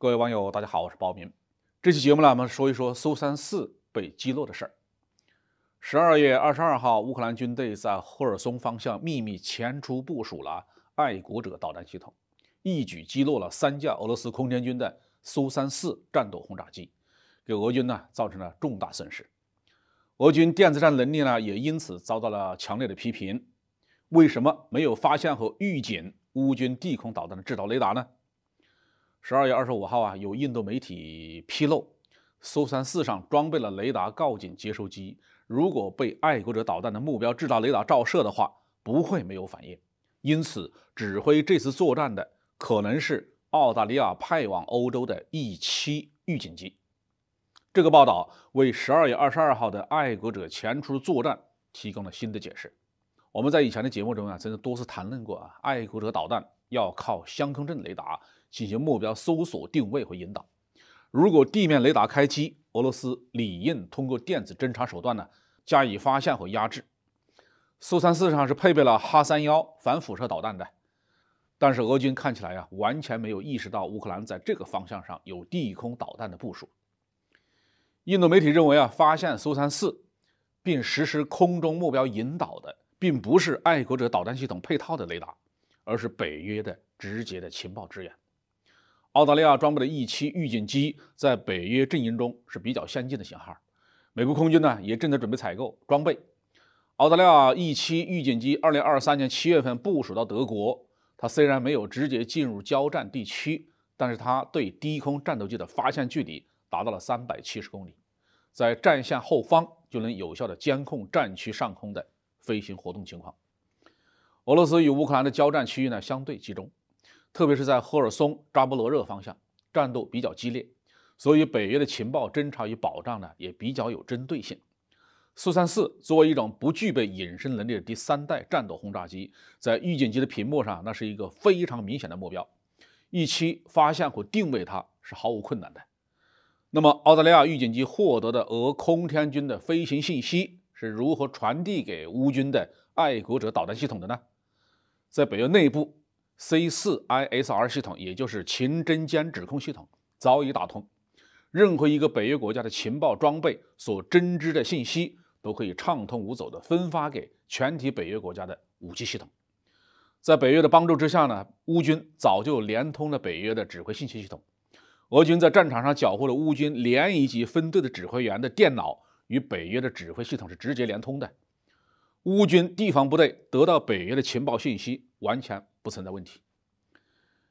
各位网友，大家好，我是包明。这期节目呢，我们说一说苏 -34 被击落的事儿。十二月二十二号，乌克兰军队在赫尔松方向秘密前出部署了爱国者导弹系统，一举击落了三架俄罗斯空天军的苏 -34 战斗轰炸机，给俄军呢造成了重大损失。俄军电子战能力呢也因此遭到了强烈的批评。为什么没有发现和预警乌军地空导弹的制导雷达呢？十二月二十五号啊，有印度媒体披露，苏三四上装备了雷达告警接收机，如果被爱国者导弹的目标制导雷达照射的话，不会没有反应。因此，指挥这次作战的可能是澳大利亚派往欧洲的 E 七预警机。这个报道为十二月二十二号的爱国者前出作战提供了新的解释。我们在以前的节目中啊，曾经多次谈论过啊，爱国者导弹要靠相控阵雷达。进行目标搜索、定位和引导。如果地面雷达开机，俄罗斯理应通过电子侦察手段呢加以发现和压制。苏三四上是配备了哈三幺反辐射导弹的，但是俄军看起来呀完全没有意识到乌克兰在这个方向上有地空导弹的部署。印度媒体认为啊，发现苏三四并实施空中目标引导的，并不是爱国者导弹系统配套的雷达，而是北约的直接的情报支援。澳大利亚装备的 E7 预警机在北约阵营中是比较先进的型号。美国空军呢也正在准备采购装备。澳大利亚 E7 预警机2023年7月份部署到德国，它虽然没有直接进入交战地区，但是它对低空战斗机的发现距离达到了370公里，在战线后方就能有效的监控战区上空的飞行活动情况。俄罗斯与乌克兰的交战区域呢相对集中。特别是在赫尔松、扎波罗热方向，战斗比较激烈，所以北约的情报侦察与保障呢也比较有针对性。苏 -34 作为一种不具备隐身能力的第三代战斗轰炸机，在预警机的屏幕上那是一个非常明显的目标，预期发现和定位它是毫无困难的。那么，澳大利亚预警机获得的俄空天军的飞行信息是如何传递给乌军的爱国者导弹系统的呢？在北约内部。C 四 ISR 系统，也就是情真尖指控系统，早已打通。任何一个北约国家的情报装备所针织的信息，都可以畅通无阻的分发给全体北约国家的武器系统。在北约的帮助之下呢，乌军早就连通了北约的指挥信息系统。俄军在战场上缴获了乌军连一级分队的指挥员的电脑，与北约的指挥系统是直接连通的。乌军地方部队得到北约的情报信息，完全不存在问题。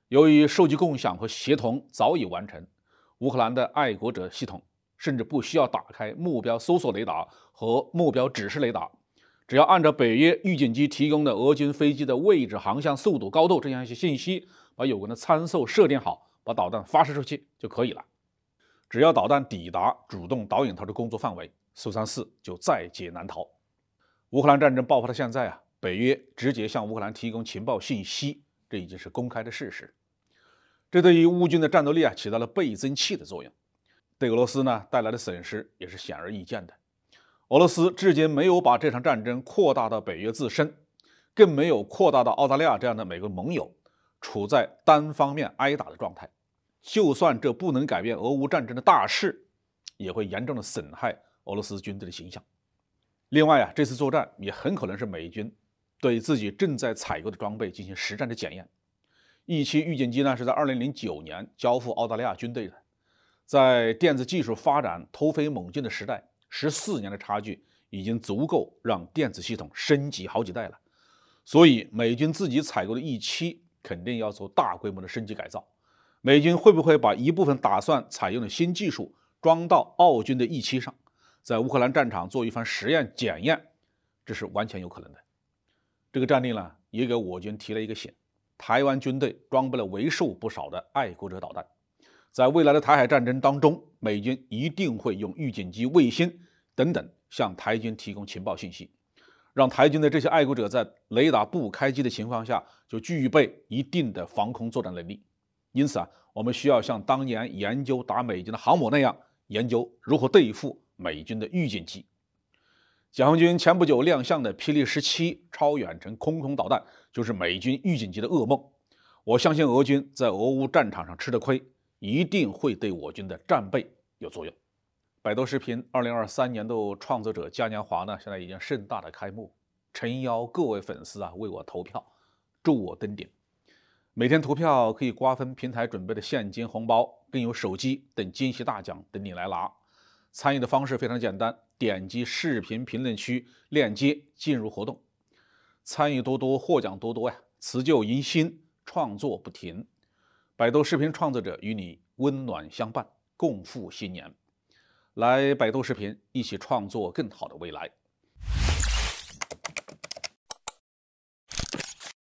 由于数据共享和协同早已完成，乌克兰的爱国者系统甚至不需要打开目标搜索雷达和目标指示雷达，只要按照北约预警机提供的俄军飞机的位置、航向、速度、高度这样一些信息，把有关的参数设定好，把导弹发射出去就可以了。只要导弹抵达主动导引头的工作范围，苏34就在劫难逃。乌克兰战争爆发到现在啊，北约直接向乌克兰提供情报信息，这已经是公开的事实。这对于乌军的战斗力啊，起到了倍增器的作用。对俄罗斯呢，带来的损失也是显而易见的。俄罗斯至今没有把这场战争扩大到北约自身，更没有扩大到澳大利亚这样的美国盟友，处在单方面挨打的状态。就算这不能改变俄乌战争的大势，也会严重的损害俄罗斯军队的形象。另外啊，这次作战也很可能是美军对自己正在采购的装备进行实战的检验。e 七预警机呢是在2009年交付澳大利亚军队的，在电子技术发展突飞猛进的时代，十四年的差距已经足够让电子系统升级好几代了。所以，美军自己采购的 E7 肯定要做大规模的升级改造。美军会不会把一部分打算采用的新技术装到澳军的 E7 上？在乌克兰战场做一番实验检验，这是完全有可能的。这个战例呢，也给我军提了一个醒：台湾军队装备了为数不少的爱国者导弹，在未来的台海战争当中，美军一定会用预警机、卫星等等向台军提供情报信息，让台军的这些爱国者在雷达不开机的情况下就具备一定的防空作战能力。因此啊，我们需要像当年研究打美军的航母那样，研究如何对付。美军的预警机，解放军前不久亮相的霹雳十七超远程空空导弹，就是美军预警机的噩梦。我相信俄军在俄乌战场上吃的亏，一定会对我军的战备有作用。百度视频二零二三年度创作者嘉年华呢，现在已经盛大的开幕，诚邀各位粉丝啊为我投票，助我登顶。每天投票可以瓜分平台准备的现金红包，更有手机等惊喜大奖等你来拿。参与的方式非常简单，点击视频评论区链接进入活动，参与多多，获奖多多呀！辞旧迎新，创作不停，百度视频创作者与你温暖相伴，共赴新年，来百度视频一起创作更好的未来。